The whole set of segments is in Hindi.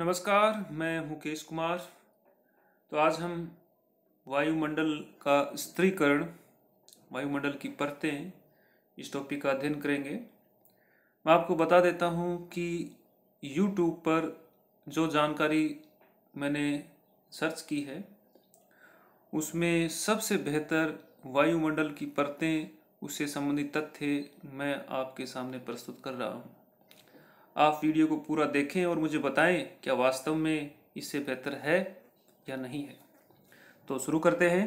नमस्कार मैं मुकेश कुमार तो आज हम वायुमंडल का स्त्रीकरण वायुमंडल की परतें इस टॉपिक का अध्ययन करेंगे मैं आपको बता देता हूँ कि यूट्यूब पर जो जानकारी मैंने सर्च की है उसमें सबसे बेहतर वायुमंडल की परतें उससे संबंधित तथ्य मैं आपके सामने प्रस्तुत कर रहा हूँ आप वीडियो को पूरा देखें और मुझे बताएं क्या वास्तव में इससे बेहतर है या नहीं है तो शुरू करते हैं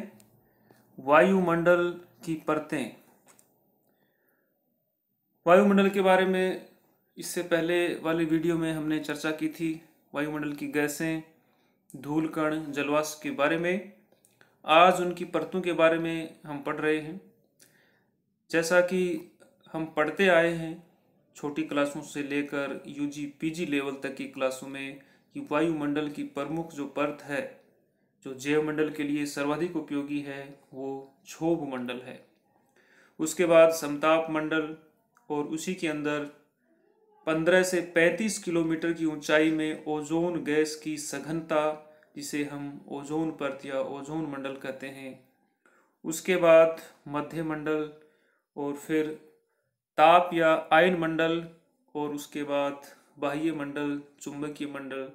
वायुमंडल की परतें वायुमंडल के बारे में इससे पहले वाले वीडियो में हमने चर्चा की थी वायुमंडल की गैसें धूल कण जलवास के बारे में आज उनकी परतों के बारे में हम पढ़ रहे हैं जैसा कि हम पढ़ते आए हैं छोटी क्लासों से लेकर यूजी पीजी लेवल तक की क्लासों में वायुमंडल की प्रमुख जो परत है जो जैवमंडल के लिए सर्वाधिक उपयोगी है वो क्षोभ मंडल है उसके बाद समताप मंडल और उसी के अंदर 15 से 35 किलोमीटर की ऊंचाई में ओजोन गैस की सघनता जिसे हम ओजोन परत या ओजोन मंडल कहते हैं उसके बाद मध्य मंडल और फिर ताप या आयन मंडल और उसके बाद बाह्य मंडल चुंबकीय मंडल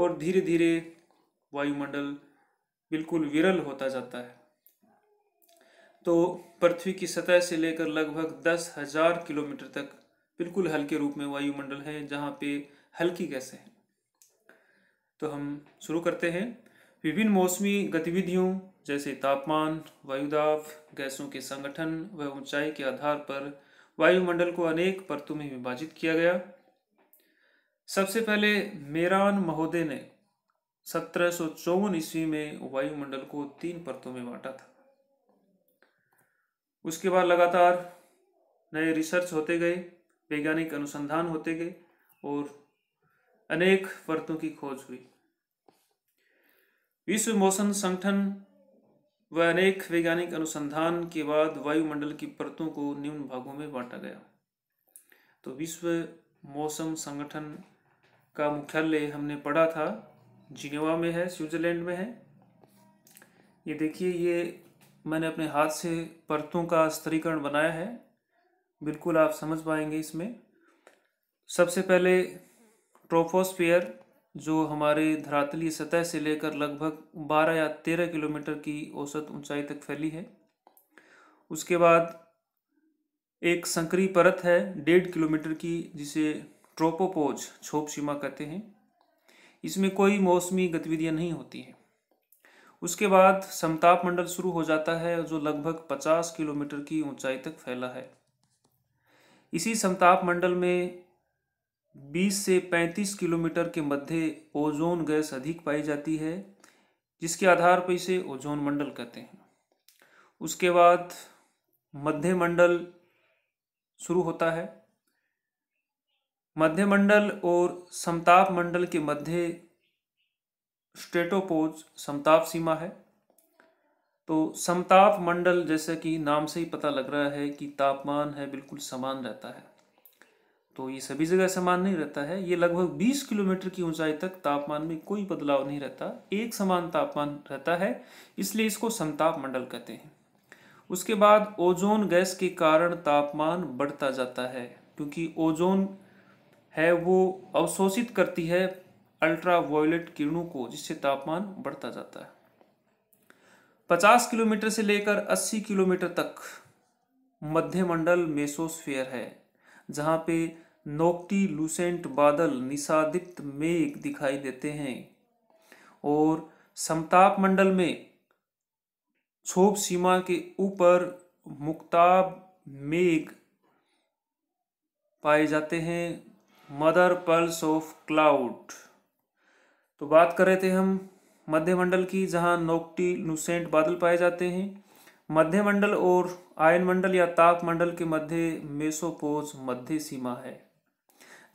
और धीरे धीरे वायुमंडल बिल्कुल विरल होता जाता है तो पृथ्वी की सतह से लेकर लगभग दस हजार किलोमीटर तक बिल्कुल हल्के रूप में वायुमंडल है जहाँ पे हल्की गैसें हैं तो हम शुरू करते हैं विभिन्न मौसमी गतिविधियों जैसे तापमान वायुदाब गैसों के संगठन व ऊंचाई के आधार पर वायुमंडल को अनेक परतों में विभाजित किया गया सबसे पहले मेरान महोदय ने सत्रह सौ चौवन ईस्वी में वायुमंडल को तीन परतों में बांटा था उसके बाद लगातार नए रिसर्च होते गए वैज्ञानिक अनुसंधान होते गए और अनेक परतों की खोज हुई विश्व मौसम संगठन वह अनेक वैज्ञानिक अनुसंधान के बाद वायुमंडल की परतों को निम्न भागों में बांटा गया तो विश्व मौसम संगठन का मुख्यालय हमने पढ़ा था जिनेवा में है स्विट्जरलैंड में है ये देखिए ये मैंने अपने हाथ से परतों का स्तरीकरण बनाया है बिल्कुल आप समझ पाएंगे इसमें सबसे पहले ट्रोफोस्फियर जो हमारे धरातली सतह से लेकर लगभग 12 या 13 किलोमीटर की औसत ऊंचाई तक फैली है उसके बाद एक संकरी परत है डेढ़ किलोमीटर की जिसे ट्रोपोपोज छोप सीमा कहते हैं इसमें कोई मौसमी गतिविधियां नहीं होती हैं उसके बाद समताप मंडल शुरू हो जाता है जो लगभग 50 किलोमीटर की ऊंचाई तक फैला है इसी समताप मंडल में 20 से 35 किलोमीटर के मध्य ओजोन गैस अधिक पाई जाती है जिसके आधार पर इसे ओजोन मंडल कहते हैं उसके बाद मध्य मंडल शुरू होता है मध्य मंडल और समताप मंडल के मध्य स्टेटोपोज समताप सीमा है तो समताप मंडल जैसे कि नाम से ही पता लग रहा है कि तापमान है बिल्कुल समान रहता है तो ये सभी जगह समान नहीं रहता है ये लगभग 20 किलोमीटर की ऊंचाई तक तापमान में कोई बदलाव नहीं रहता एक समान तापमान रहता है इसलिए इसको समताप मंडल कहते हैं उसके बाद ओजोन गैस के कारण तापमान बढ़ता जाता है क्योंकि ओजोन है वो अवशोषित करती है अल्ट्रा वायलेट किरणों को जिससे तापमान बढ़ता जाता है 50 किलोमीटर से लेकर 80 किलोमीटर तक मध्यमंडल मेसोस्फेयर है जहाँ पे नोकटी लूसेंट बादल निषादित मेघ दिखाई देते हैं और समताप मंडल में क्षोभ सीमा के ऊपर मुक्ताब मेघ पाए जाते हैं मदर पल्स ऑफ क्लाउड तो बात कर रहे थे हम मध्यमंडल की जहाँ नोकटी लुसेंट बादल पाए जाते हैं मध्यमंडल और आयन मंडल या ताप मंडल के मध्य मेसोपोज मध्य सीमा है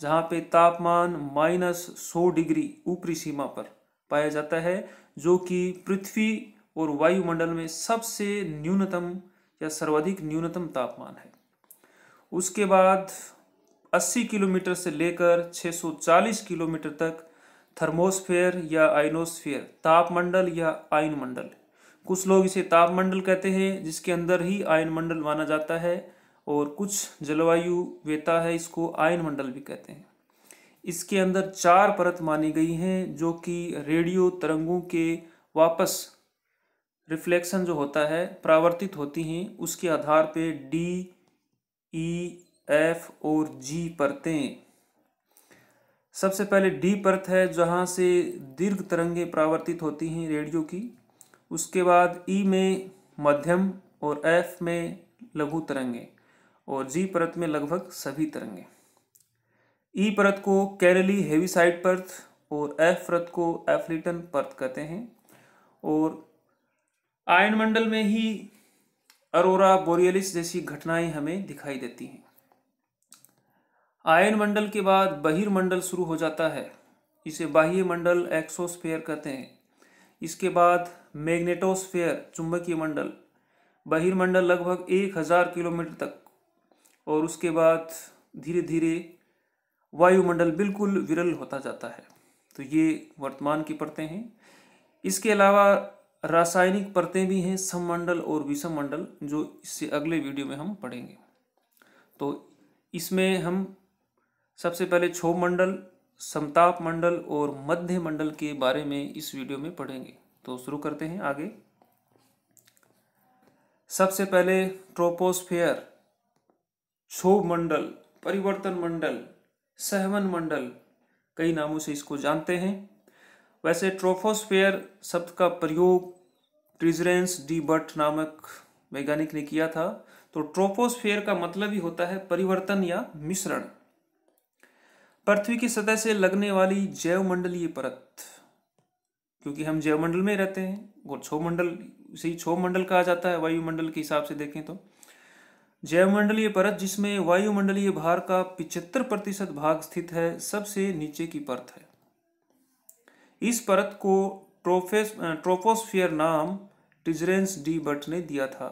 जहाँ पे तापमान माइनस सौ डिग्री ऊपरी सीमा पर पाया जाता है जो कि पृथ्वी और वायुमंडल में सबसे न्यूनतम या सर्वाधिक न्यूनतम तापमान है उसके बाद 80 किलोमीटर से लेकर 640 किलोमीटर तक थर्मोस्फेयर या आइनोस्फेयर तापमंडल या आयन मंडल कुछ लोग इसे तापमंडल कहते हैं जिसके अंदर ही आयनमंडल मंडल माना जाता है और कुछ जलवायु वेता है इसको आयन मंडल भी कहते हैं इसके अंदर चार परत मानी गई हैं जो कि रेडियो तरंगों के वापस रिफ्लेक्शन जो होता है प्रावर्तित होती हैं उसके आधार पे डी ई एफ और जी परतें सबसे पहले डी परत है जहाँ से दीर्घ तरंगें प्रावर्तित होती हैं रेडियो की उसके बाद ई e में मध्यम और एफ में लघु तरंगें और जी परत में लगभग सभी तरंगे ई परत को कैरली हेवीसाइड परत और एफ परत को एफलिटन परत कहते हैं और आयन मंडल में ही अरोरा बोरियलिस जैसी घटनाएं हमें दिखाई देती हैं आयन मंडल के बाद बहिर्मंडल शुरू हो जाता है इसे बाह्य मंडल एक्सोस्फेयर कहते हैं इसके बाद मैग्नेटोस्फेयर चुंबकीय मंडल बहिर्मंडल लगभग एक हज़ार किलोमीटर तक और उसके बाद धीरे धीरे वायुमंडल बिल्कुल विरल होता जाता है तो ये वर्तमान की परतें हैं इसके अलावा रासायनिक परतें भी हैं सममंडल और विषम मंडल जो इससे अगले वीडियो में हम पढ़ेंगे तो इसमें हम सबसे पहले क्षोभ मंडल समताप मंडल और मध्य मंडल के बारे में इस वीडियो में पढ़ेंगे तो शुरू करते हैं आगे सबसे पहले ट्रोपोस्फेयर शोभ मंडल परिवर्तन मंडल सहमन मंडल कई नामों से इसको जानते हैं वैसे ट्रोफोस्फेयर शब्द का प्रयोग ट्रिजरेंस डी बट नामक वैज्ञानिक ने किया था तो ट्रोपोस्फेयर का मतलब ही होता है परिवर्तन या मिश्रण पृथ्वी की सतह से लगने वाली जैव मंडलीय परत क्योंकि हम जैवमंडल में रहते हैं और मंडल से ही मंडल कहा जाता है वायुमंडल के हिसाब से देखें तो जैवमंडलीय परत जिसमें वायुमंडलीय भार का पिचहत्तर प्रतिशत भाग स्थित है सबसे नीचे की परत है इस परत को ट्रोफेस ट्रोपोस्फियर नाम टिजरेंस डी बट ने दिया था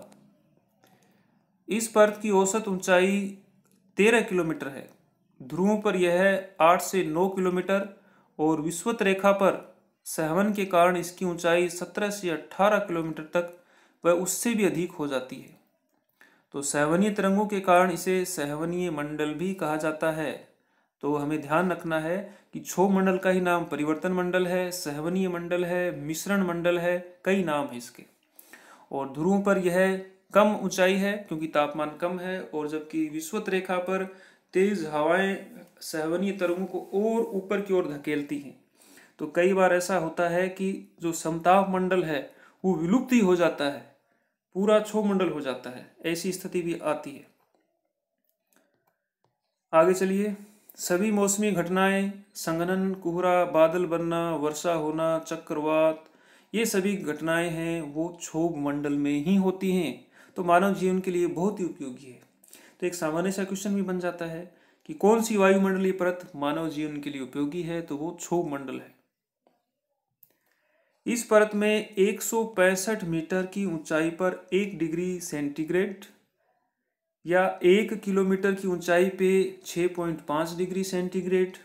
इस परत की औसत ऊंचाई तेरह किलोमीटर है ध्रुवों पर यह आठ से नौ किलोमीटर और विश्वत रेखा पर सहमन के कारण इसकी ऊंचाई सत्रह से अट्ठारह किलोमीटर तक व उससे भी अधिक हो जाती है तो सहवनीय तरंगों के कारण इसे सहवनीय मंडल भी कहा जाता है तो हमें ध्यान रखना है कि छो मंडल का ही नाम परिवर्तन मंडल है सहवनीय मंडल है मिश्रण मंडल है कई नाम है इसके और ध्रुवों पर यह कम ऊंचाई है क्योंकि तापमान कम है और जबकि विश्वत रेखा पर तेज हवाएं सहवनीय तरंगों को और ऊपर की ओर धकेलती हैं तो कई बार ऐसा होता है कि जो समताप मंडल है वो विलुप्त ही हो जाता है पूरा मंडल हो जाता है ऐसी स्थिति भी आती है आगे चलिए सभी मौसमी घटनाएं संगनन कोहरा बादल बनना वर्षा होना चक्रवात ये सभी घटनाएं हैं वो क्षोभ मंडल में ही होती हैं तो मानव जीवन के लिए बहुत ही उपयोगी है तो एक सामान्य सा क्वेश्चन भी बन जाता है कि कौन सी वायुमंडलीय परत मानव जीवन के लिए उपयोगी है तो वो क्षोभ मंडल है इस परत में एक मीटर की ऊंचाई पर एक डिग्री सेंटीग्रेड या एक किलोमीटर की ऊंचाई पे 6.5 डिग्री सेंटीग्रेड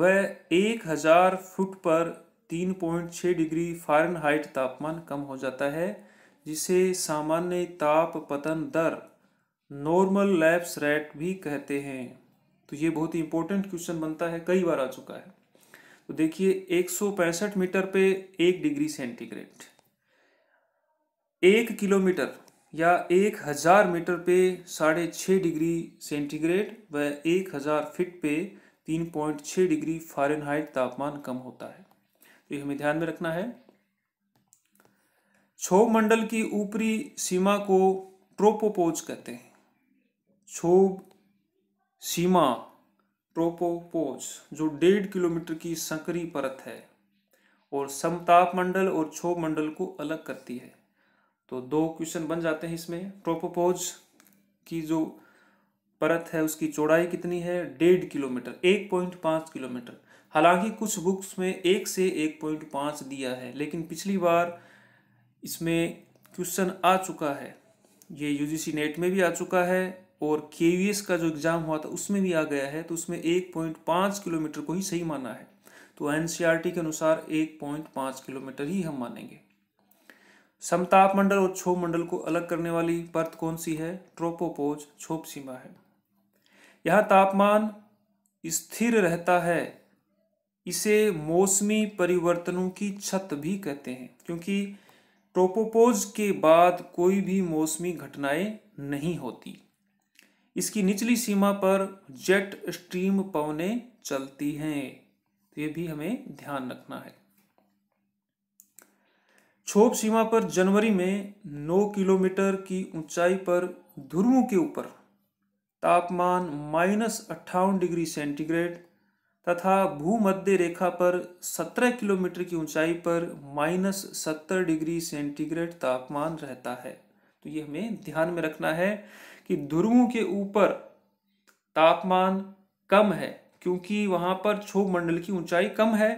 व 1000 फुट पर 3.6 डिग्री फारेनहाइट तापमान कम हो जाता है जिसे सामान्य ताप पतन दर नॉर्मल लैप्स रेट भी कहते हैं तो ये बहुत ही इंपॉर्टेंट क्वेश्चन बनता है कई बार आ चुका है तो देखिए एक मीटर पे एक डिग्री सेंटीग्रेड एक किलोमीटर या एक हज़ार मीटर पे साढ़े छः डिग्री सेंटीग्रेड व एक हज़ार फिट पे तीन पॉइंट छः डिग्री फ़ारेनहाइट तापमान कम होता है तो ये हमें ध्यान में रखना है छो मंडल की ऊपरी सीमा को ट्रोपोपोज कहते हैं छोब सीमा ट्रोपोपोज जो डेढ़ किलोमीटर की संकरी परत है और समताप मंडल और क्षोभ मंडल को अलग करती है तो दो क्वेश्चन बन जाते हैं इसमें ट्रोपोपोज की जो परत है उसकी चौड़ाई कितनी है डेढ़ किलोमीटर एक पॉइंट पाँच किलोमीटर हालांकि कुछ बुक्स में एक से एक पॉइंट पाँच दिया है लेकिन पिछली बार इसमें क्वेश्चन आ चुका है ये यूजीसी नेट में भी आ चुका है और के का जो एग्ज़ाम हुआ था उसमें भी आ गया है तो उसमें एक पॉइंट पाँच किलोमीटर को ही सही माना है तो एन e के अनुसार एक पॉइंट पाँच किलोमीटर ही हम मानेंगे समताप मंडल और क्षोभ मंडल को अलग करने वाली परत कौन सी है ट्रोपोपोज छोप सीमा है यह तापमान स्थिर रहता है इसे मौसमी परिवर्तनों की छत भी कहते हैं क्योंकि ट्रोपोपोज के बाद कोई भी मौसमी घटनाएं नहीं होती इसकी निचली सीमा पर जेट स्ट्रीम पवने चलती हैं तो ये भी हमें ध्यान रखना है छोप सीमा पर जनवरी में 9 किलोमीटर की ऊंचाई पर ध्रुवों के ऊपर तापमान माइनस अट्ठावन डिग्री सेंटीग्रेड तथा भूमध्य रेखा पर 17 किलोमीटर की ऊंचाई पर माइनस सत्तर डिग्री सेंटीग्रेड तापमान रहता है तो ये हमें ध्यान में रखना है कि ध्रुवों के ऊपर तापमान कम है क्योंकि वहाँ पर क्षोभ मंडल की ऊंचाई कम है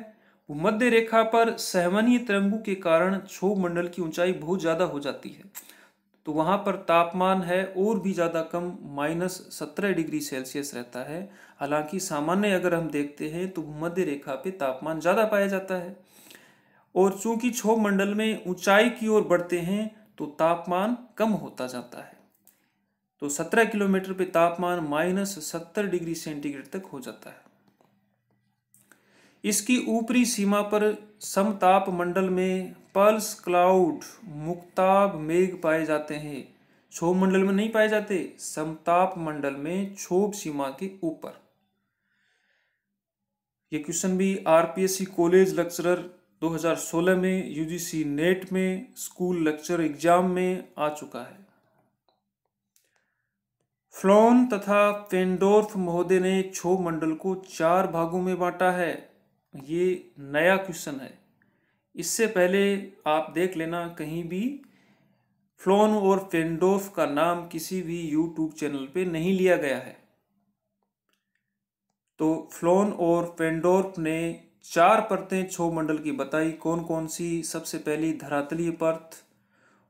मध्य रेखा पर सहमनीय तिरंगू के कारण क्षोभ मंडल की ऊंचाई बहुत ज़्यादा हो जाती है तो वहाँ पर तापमान है और भी ज़्यादा कम माइनस सत्रह डिग्री सेल्सियस रहता है हालांकि सामान्य अगर हम देखते हैं तो मध्य रेखा पे तापमान ज़्यादा पाया जाता है और चूंकि क्षोभ मंडल में ऊंचाई की ओर बढ़ते हैं तो तापमान कम होता जाता है तो 17 किलोमीटर पे तापमान माइनस सत्तर डिग्री सेंटीग्रेड तक हो जाता है इसकी ऊपरी सीमा पर समताप मंडल में पल्स क्लाउड मुक्ताब मेघ पाए जाते हैं क्षोभ मंडल में नहीं पाए जाते समताप मंडल में क्षोभ सीमा के ऊपर ये क्वेश्चन भी आरपीएससी कॉलेज लेक्चरर 2016 में यूजीसी नेट में स्कूल लेक्चर एग्जाम में आ चुका है फ्लोन तथा पेंडोर्फ महोदय ने छो मंडल को चार भागों में बांटा है ये नया क्वेश्चन है इससे पहले आप देख लेना कहीं भी फ्लोन और पेंडोर्फ का नाम किसी भी यूट्यूब चैनल पे नहीं लिया गया है तो फ्लोन और पेंडोर्फ ने चार परतें छो मंडल की बताई कौन कौन सी सबसे पहली धरातलीय परत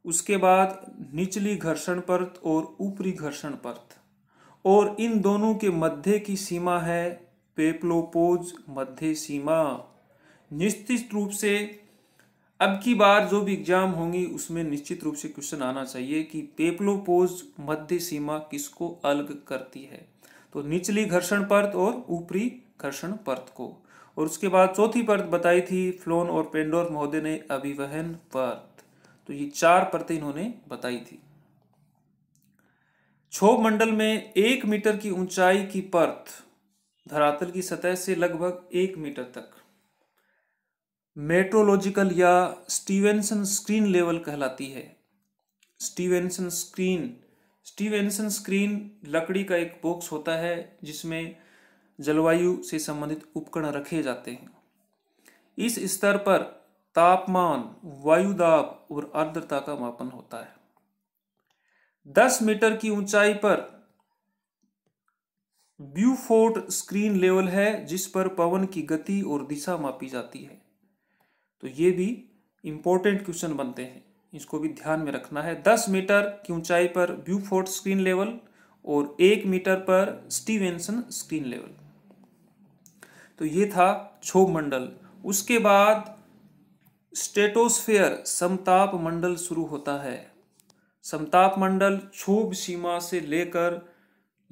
उसके बाद निचली घर्षण परत और ऊपरी घर्षण परत और इन दोनों के मध्य की सीमा है पेप्लोपोज मध्य सीमा निश्चित रूप से अब की बार जो भी एग्जाम होंगी उसमें निश्चित रूप से क्वेश्चन आना चाहिए कि पेप्लोपोज मध्य सीमा किसको अलग करती है तो निचली घर्षण परत और ऊपरी घर्षण परत को और उसके बाद चौथी परत बताई थी फ्लोन और पेंडोर महोदय ने अभिवहन परत तो ये चार परतें इन्होंने बताई थी क्षोभ मंडल में एक मीटर की ऊंचाई की परत धरातल की सतह से लगभग एक मीटर तक मेट्रोलॉजिकल या स्टीवेंसन स्क्रीन लेवल कहलाती है स्टीवेंसन स्क्रीन स्टीवेंसन स्क्रीन लकड़ी का एक बॉक्स होता है जिसमें जलवायु से संबंधित उपकरण रखे जाते हैं इस स्तर पर तापमान वायुदाब और आर्द्रता का मापन होता है 10 मीटर की ऊंचाई पर ब्यूफोर्ट स्क्रीन लेवल है जिस पर पवन की गति और दिशा मापी जाती है तो ये भी इंपॉर्टेंट क्वेश्चन बनते हैं इसको भी ध्यान में रखना है दस मीटर की ऊंचाई पर ब्यूफोर्ट स्क्रीन लेवल और एक मीटर पर स्टीवेंसन स्क्रीन लेवल तो ये था क्षोभ मंडल उसके बाद स्टेटोस्फेयर समताप मंडल शुरू होता है समताप मंडल क्षोभ सीमा से लेकर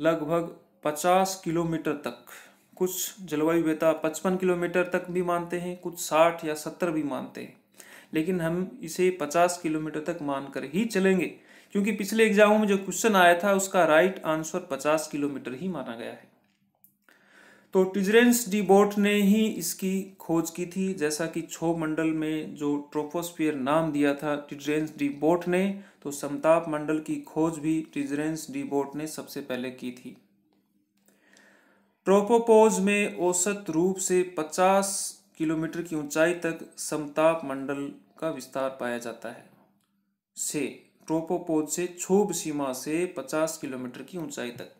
लगभग 50 किलोमीटर तक कुछ जलवायु वेता 55 किलोमीटर तक भी मानते हैं कुछ 60 या 70 भी मानते हैं लेकिन हम इसे 50 किलोमीटर तक मानकर ही चलेंगे क्योंकि पिछले एग्जामों में जो क्वेश्चन आया था उसका राइट आंसर 50 किलोमीटर ही माना गया है तो टिजरेंस डी बोट ने ही इसकी खोज की थी जैसा कि छो मंडल में जो ट्रोपोस्फियर नाम दिया था टिजरेंस डी बोट ने तो समताप मंडल की खोज भी टिजरेंस डी बोट ने सबसे पहले की थी ट्रोपोपोज में औसत रूप से 50 किलोमीटर की ऊंचाई तक समताप मंडल का विस्तार पाया जाता है से ट्रोपोपोज से क्षोभ सीमा से 50 किलोमीटर की ऊंचाई तक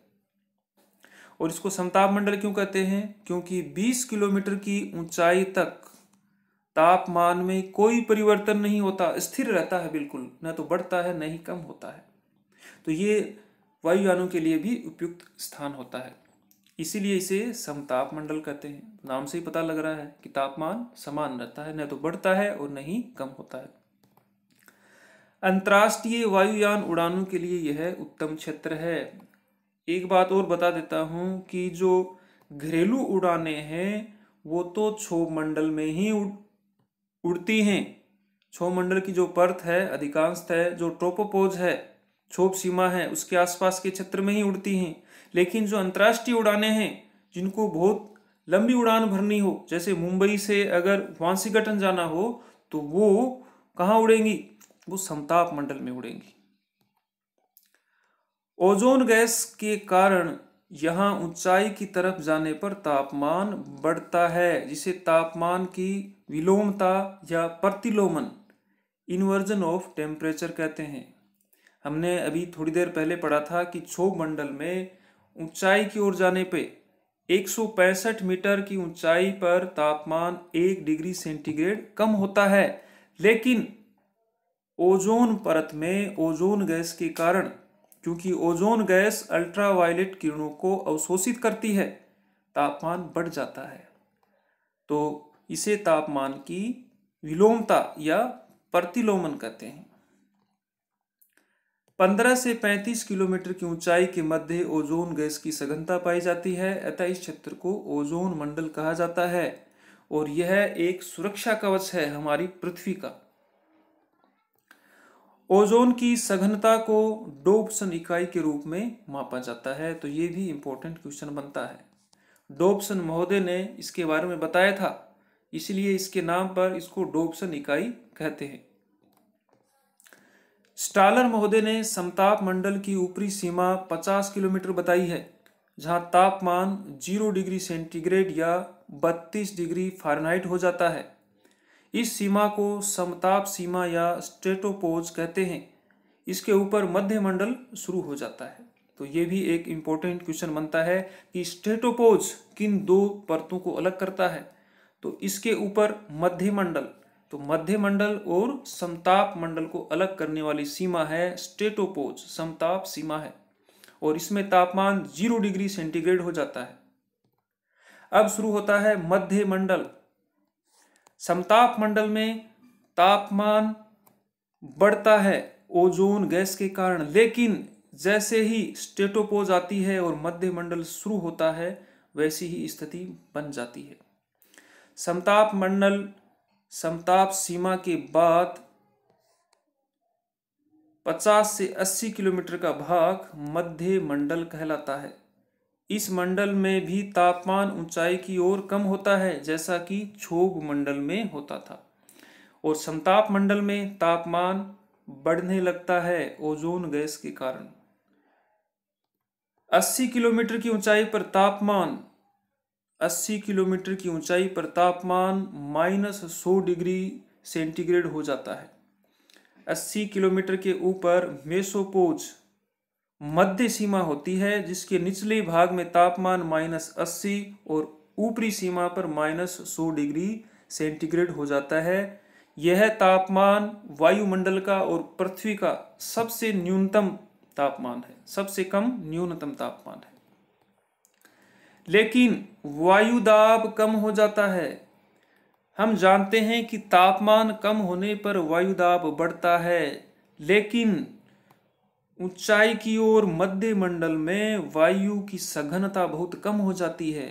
और इसको समताप मंडल क्यों कहते हैं क्योंकि 20 किलोमीटर की ऊंचाई तक तापमान में कोई परिवर्तन नहीं होता स्थिर रहता है बिल्कुल न तो बढ़ता है न ही कम होता है तो ये वायुयानों के लिए भी उपयुक्त स्थान होता है इसीलिए इसे समताप मंडल कहते हैं नाम से ही पता लग रहा है कि तापमान समान रहता है न तो बढ़ता है और न ही कम होता है अंतर्राष्ट्रीय वायुयान उड़ानों के लिए यह उत्तम क्षेत्र है एक बात और बता देता हूँ कि जो घरेलू उड़ाने हैं वो तो छो मंडल में ही उड़, उड़ती हैं छो मंडल की जो पर्थ है अधिकांशतः है जो टोपोपोज है क्षोभ सीमा है उसके आसपास के क्षेत्र में ही उड़ती हैं लेकिन जो अंतर्राष्ट्रीय उड़ानें हैं जिनको बहुत लंबी उड़ान भरनी हो जैसे मुंबई से अगर वांसीगठन जाना हो तो वो कहाँ उड़ेंगी वो समताप मंडल में उड़ेंगी ओजोन गैस के कारण यहाँ ऊंचाई की तरफ जाने पर तापमान बढ़ता है जिसे तापमान की विलोमता या प्रतिलोमन इन्वर्जन ऑफ टेम्परेचर कहते हैं हमने अभी थोड़ी देर पहले पढ़ा था कि क्षोभ मंडल में ऊंचाई की ओर जाने पे 165 मीटर की ऊंचाई पर तापमान एक डिग्री सेंटीग्रेड कम होता है लेकिन ओजोन परत में ओजोन गैस के कारण क्योंकि ओजोन गैस अल्ट्रावायलेट किरणों को अवशोषित करती है तापमान बढ़ जाता है तो इसे तापमान की विलोमता या प्रतिलोमन कहते हैं 15 से 35 किलोमीटर की ऊंचाई के मध्य ओजोन गैस की सघनता पाई जाती है अतः इस क्षेत्र को ओजोन मंडल कहा जाता है और यह एक सुरक्षा कवच है हमारी पृथ्वी का ओजोन की सघनता को डोबसन इकाई के रूप में मापा जाता है तो ये भी इम्पोर्टेंट क्वेश्चन बनता है डोबसन महोदय ने इसके बारे में बताया था इसलिए इसके नाम पर इसको डोबसन इकाई कहते हैं स्टालर महोदय ने समताप मंडल की ऊपरी सीमा 50 किलोमीटर बताई है जहां तापमान जीरो डिग्री सेंटीग्रेड या 32 डिग्री फारेनहाइट हो जाता है इस सीमा को समताप सीमा या स्टेटोपोज कहते हैं इसके ऊपर मध्यमंडल शुरू हो जाता है तो ये भी एक इम्पोर्टेंट क्वेश्चन बनता है कि स्टेटोपोज किन दो परतों को अलग करता है तो इसके ऊपर मध्यमंडल तो मध्यमंडल और समताप मंडल को अलग करने वाली सीमा है स्टेटोपोज समताप सीमा है और इसमें तापमान जीरो डिग्री सेंटीग्रेड हो जाता है अब शुरू होता है मध्यमंडल समताप मंडल में तापमान बढ़ता है ओजोन गैस के कारण लेकिन जैसे ही स्टेटोपोज आती है और मध्य मंडल शुरू होता है वैसी ही स्थिति बन जाती है समताप मंडल समताप सीमा के बाद 50 से 80 किलोमीटर का भाग मध्य मंडल कहलाता है इस मंडल में भी तापमान ऊंचाई की ओर कम होता है जैसा कि छोग मंडल में होता था और समताप मंडल में तापमान बढ़ने लगता है ओजोन गैस के कारण 80 किलोमीटर की ऊंचाई पर तापमान 80 किलोमीटर की ऊंचाई पर तापमान माइनस सौ डिग्री सेंटीग्रेड हो जाता है 80 किलोमीटर के ऊपर मेसोपोज मध्य सीमा होती है जिसके निचले भाग में तापमान माइनस अस्सी और ऊपरी सीमा पर माइनस सौ डिग्री सेंटीग्रेड हो जाता है यह तापमान वायुमंडल का और पृथ्वी का सबसे न्यूनतम तापमान है सबसे कम न्यूनतम तापमान है लेकिन वायु दाब कम हो जाता है हम जानते हैं कि तापमान कम होने पर वायु दाब बढ़ता है लेकिन ऊंचाई की ओर मध्य मंडल में वायु की सघनता बहुत कम हो जाती है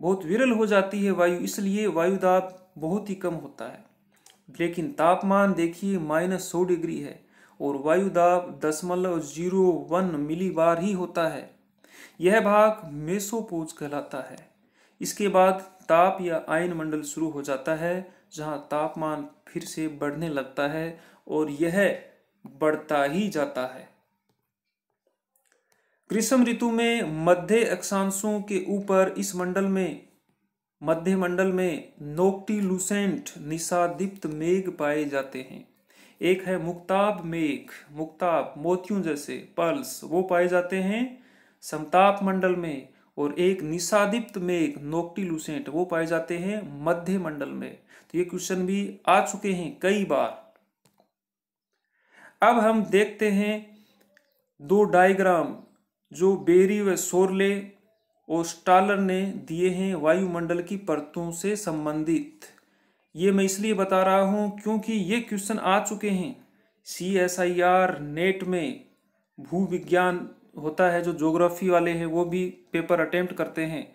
बहुत विरल हो जाती है वायु इसलिए वायुदाब बहुत ही कम होता है लेकिन तापमान देखिए माइनस सौ डिग्री है और वायुदाब दशमलव जीरो वन मिली बार ही होता है यह भाग मेसोपोज कहलाता है इसके बाद ताप या आयन मंडल शुरू हो जाता है जहां तापमान फिर से बढ़ने लगता है और यह बढ़ता ही जाता है ग्रीष्म ऋतु में मध्य अक्षांशों के ऊपर इस मंडल में मध्य मंडल में नोकटी लुसेंट निशादीप्त मेघ पाए जाते हैं एक है मुक्ताब मेघ मुक्ताब मोतियों जैसे पल्स वो पाए जाते हैं समताप मंडल में और एक निशादीप्त मेघ नोकटी लुसेंट वो पाए जाते हैं मध्य मंडल में तो ये क्वेश्चन भी आ चुके हैं कई बार अब हम देखते हैं दो डायग्राम जो बेरी व सोरले और स्टालर ने दिए हैं वायुमंडल की परतों से संबंधित ये मैं इसलिए बता रहा हूँ क्योंकि ये क्वेश्चन आ चुके हैं C S I R NET में भू विज्ञान होता है जो जोग्राफी वाले हैं वो भी पेपर अटेम्प्ट करते हैं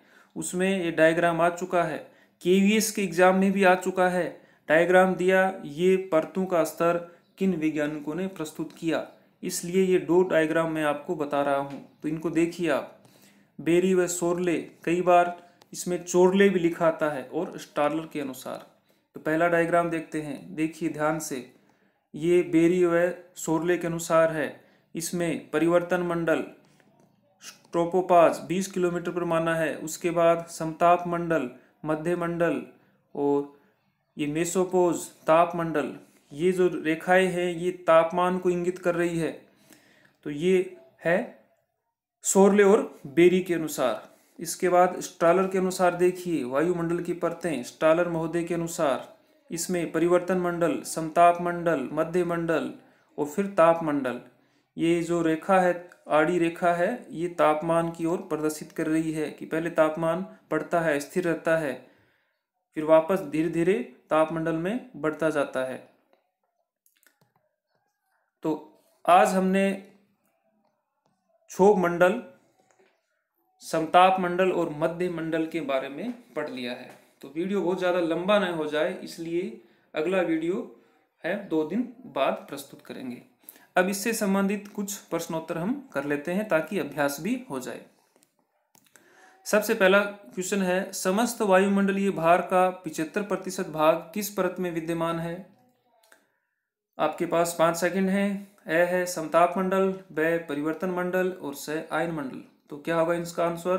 उसमें ये डायग्राम आ चुका है के वी एस के एग्ज़ाम में भी आ चुका है डायग्राम दिया ये परतों का स्तर किन वैज्ञानिकों ने प्रस्तुत किया इसलिए ये दो डायग्राम मैं आपको बता रहा हूँ तो इनको देखिए आप बेरी व सोरले कई बार इसमें चोरले भी लिखा आता है और स्टार्लर के अनुसार तो पहला डायग्राम देखते हैं देखिए ध्यान से ये बेरी व सोरले के अनुसार है इसमें परिवर्तन मंडल स्ट्रोपोपाज 20 किलोमीटर पर माना है उसके बाद समताप मंडल मध्य मंडल और ये मेसोपोज ताप मंडल ये जो रेखाएं हैं ये तापमान को इंगित कर रही है तो ये है सोरले और बेरी के अनुसार इसके बाद स्टालर के अनुसार देखिए वायुमंडल की परतें स्टालर महोदय के अनुसार इसमें परिवर्तन मंडल समताप मंडल मध्य मंडल और फिर ताप मंडल ये जो रेखा है आड़ी रेखा है ये तापमान की ओर प्रदर्शित कर रही है कि पहले तापमान बढ़ता है स्थिर रहता है फिर वापस धीरे धीरे तापमंडल में बढ़ता जाता है तो आज हमने क्षोभ मंडल समताप मंडल और मध्य मंडल के बारे में पढ़ लिया है तो वीडियो बहुत ज़्यादा लंबा न हो जाए इसलिए अगला वीडियो है दो दिन बाद प्रस्तुत करेंगे अब इससे संबंधित कुछ प्रश्नोत्तर हम कर लेते हैं ताकि अभ्यास भी हो जाए सबसे पहला क्वेश्चन है समस्त वायुमंडलीय भार का पिछहत्तर प्रतिशत भाग किस परत में विद्यमान है आपके पास पाँच सेकंड हैं ए है समताप मंडल ब परिवर्तन मंडल और स आयन मंडल तो क्या होगा इसका आंसर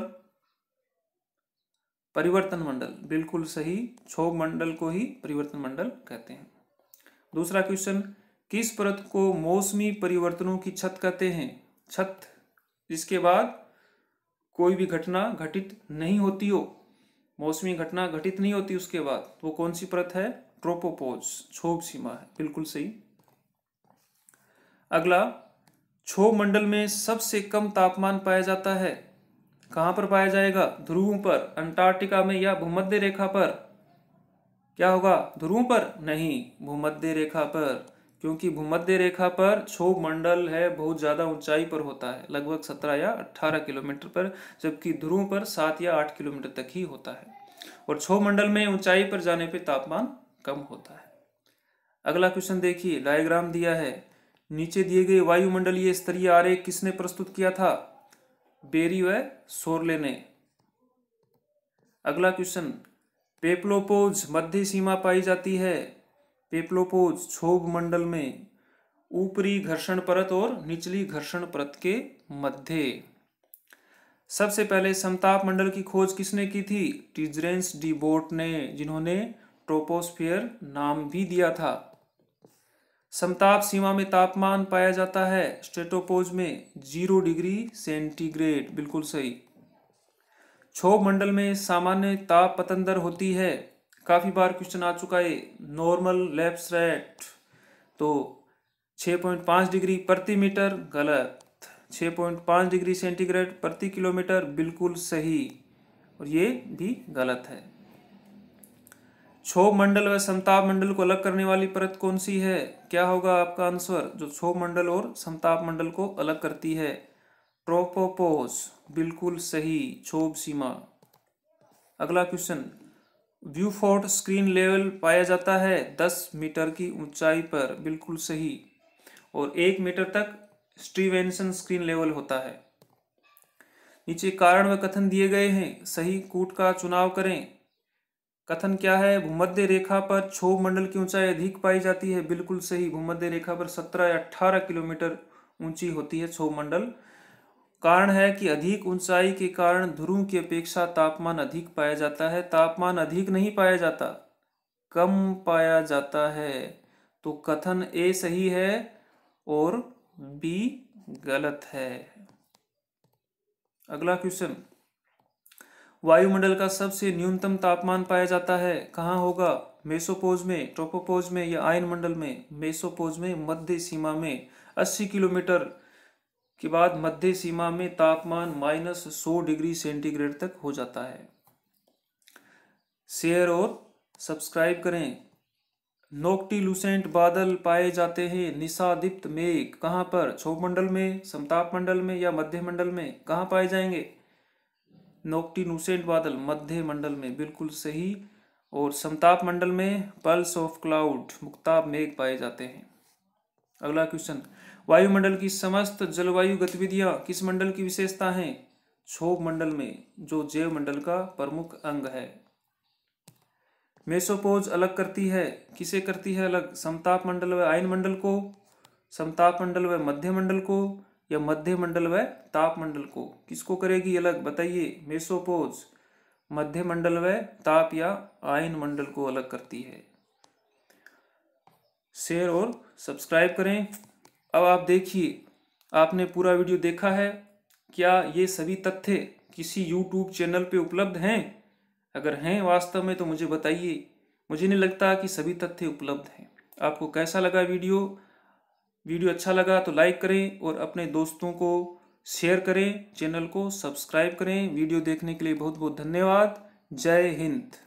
परिवर्तन मंडल बिल्कुल सही छोभ मंडल को ही परिवर्तन मंडल कहते हैं दूसरा क्वेश्चन किस परत को मौसमी परिवर्तनों की छत कहते हैं छत जिसके बाद कोई भी घटना घटित नहीं होती हो मौसमी घटना घटित नहीं होती उसके बाद वो कौन सी परत है ट्रोपोपोज छोभ सीमा है बिल्कुल सही अगला छो मंडल में सबसे कम तापमान पाया जाता है कहाँ पर पाया जाएगा ध्रुव पर अंटार्कटिका में या भूमध्य रेखा पर क्या होगा ध्रुव पर नहीं भूमध्य रेखा पर क्योंकि भूमध्य रेखा पर क्षोभ मंडल है बहुत ज़्यादा ऊंचाई पर होता है लगभग सत्रह या अट्ठारह किलोमीटर पर जबकि ध्रुव पर सात या आठ किलोमीटर तक ही होता है और क्षोभ मंडल में ऊंचाई पर जाने पर तापमान कम होता है अगला क्वेश्चन देखिए डायग्राम दिया है नीचे दिए गए वायुमंडलीय स्तरीय आरेख किसने प्रस्तुत किया था बेरी व सोरले ने अगला क्वेश्चन पेप्लोपोज मध्य सीमा पाई जाती है पेप्लोपोज क्षोभ मंडल में ऊपरी घर्षण परत और निचली घर्षण परत के मध्य सबसे पहले समताप मंडल की खोज किसने की थी टीजरेंस डी बोट ने जिन्होंने ट्रोपोस्फियर नाम भी दिया था समताप सीमा में तापमान पाया जाता है स्टेटोपोज में जीरो डिग्री सेंटीग्रेड बिल्कुल सही क्षोभ मंडल में सामान्य ताप पतंदर होती है काफ़ी बार क्वेश्चन आ चुका है नॉर्मल लैप्स रेट तो 6.5 डिग्री प्रति मीटर गलत 6.5 डिग्री सेंटीग्रेड प्रति किलोमीटर बिल्कुल सही और ये भी गलत है क्षोभ मंडल व समताप मंडल को अलग करने वाली परत कौन सी है क्या होगा आपका आंसर जो क्षोभ मंडल और समताप मंडल को अलग करती है ट्रोपोपोस बिल्कुल सही क्षोभ सीमा अगला क्वेश्चन व्यू फोर्ट स्क्रीन लेवल पाया जाता है दस मीटर की ऊंचाई पर बिल्कुल सही और एक मीटर तक स्ट्रीवेंशन स्क्रीन लेवल होता है नीचे कारण व कथन दिए गए हैं सही कूट का चुनाव करें कथन क्या है भूमध्य रेखा पर क्षोभ मंडल की ऊंचाई अधिक पाई जाती है बिल्कुल सही भूमध्य रेखा पर सत्रह या अठारह किलोमीटर ऊंची होती है क्षोभ मंडल कारण है कि अधिक ऊंचाई के कारण ध्रुव की अपेक्षा तापमान अधिक पाया जाता है तापमान अधिक नहीं पाया जाता कम पाया जाता है तो कथन ए सही है और बी गलत है अगला क्वेश्चन वायुमंडल का सबसे न्यूनतम तापमान पाया जाता है कहाँ होगा मेसोपोज में ट्रोपोपोज में या आयन मंडल में मेसोपोज में मध्य सीमा में 80 किलोमीटर के बाद मध्य सीमा में तापमान माइनस सौ डिग्री सेंटीग्रेड तक हो जाता है शेयर और सब्सक्राइब करें नोकटी लुसेंट बादल पाए जाते हैं निशादीप्त मेघ कहाँ पर छोप मंडल में समताप मंडल में या मध्य मंडल में कहाँ पाए जाएंगे नोक्टिनुसेंट बादल मध्य मंडल में बिल्कुल सही और समताप मंडल में पल्स ऑफ क्लाउड मुक्ताप मेघ पाए जाते हैं अगला क्वेश्चन वायुमंडल की समस्त जलवायु गतिविधियां किस मंडल की विशेषता हैं क्षोभ मंडल में जो जैव मंडल का प्रमुख अंग है मेसोपोज अलग करती है किसे करती है अलग समताप मंडल व आयन मंडल को समताप मंडल व मध्य मंडल को या मध्य मंडल व तापमंडल को किसको करेगी अलग बताइए मेसोपोज मध्य मंडल व ताप या आयन मंडल को अलग करती है शेयर और सब्सक्राइब करें अब आप देखिए आपने पूरा वीडियो देखा है क्या ये सभी तथ्य किसी यूट्यूब चैनल पे उपलब्ध हैं अगर हैं वास्तव में तो मुझे बताइए मुझे नहीं लगता कि सभी तथ्य उपलब्ध हैं आपको कैसा लगा वीडियो वीडियो अच्छा लगा तो लाइक करें और अपने दोस्तों को शेयर करें चैनल को सब्सक्राइब करें वीडियो देखने के लिए बहुत बहुत धन्यवाद जय हिंद